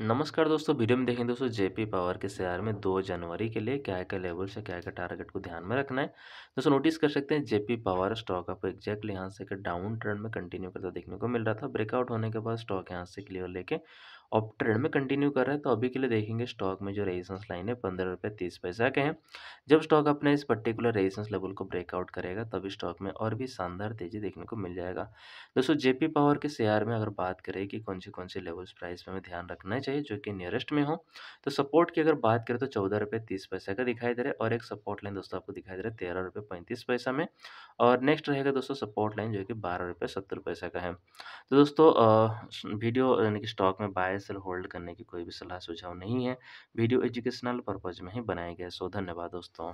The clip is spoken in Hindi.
नमस्कार दोस्तों वीडियो में देखें दोस्तों जेपी पावर के शेयर में दो जनवरी के लिए क्या क्या लेवल से क्या क्या टारगेट को ध्यान में रखना है दोस्तों नोटिस कर सकते हैं जेपी पावर स्टॉक आपको एग्जैक्टली यहाँ से डाउन ट्रेंड में कंटिन्यू करता देखने को मिल रहा था ब्रेकआउट होने के बाद स्टॉक यहाँ से क्लियर लेके अब ट्रेंड में कंटिन्यू कर रहा है तो अभी के लिए देखेंगे स्टॉक में जो रेजिस्टेंस लाइन है पंद्रह रुपये तीस पैसा के हैं जब स्टॉक अपने इस पर्टिकुलर रेजिस्टेंस लेवल को ब्रेकआउट करेगा तभी स्टॉक में और भी शानदार तेजी देखने को मिल जाएगा दोस्तों जेपी पावर के शेयर में अगर बात करें कि कौन से कौन से लेवल्स प्राइस पर हमें ध्यान रखना चाहिए जो कि नियरेस्ट में हो तो सपोर्ट की अगर बात करें तो चौदह रुपये तीस पैसा का दिखाई दे रहा है और एक सपोर्ट लाइन दोस्तों आपको दिखाई दे रहा है तेरह रुपये पैंतीस पैसा में और नेक्स्ट रहेगा दोस्तों सपोर्ट लाइन जो कि बारह रुपये सत्तर पैसे का है तो दोस्तों वीडियो यानी कि स्टॉक में बाय सेल होल्ड करने की कोई भी सलाह सुझाव नहीं है वीडियो एजुकेशनल पर्पज़ में ही बनाया गया है सो धन्यवाद दोस्तों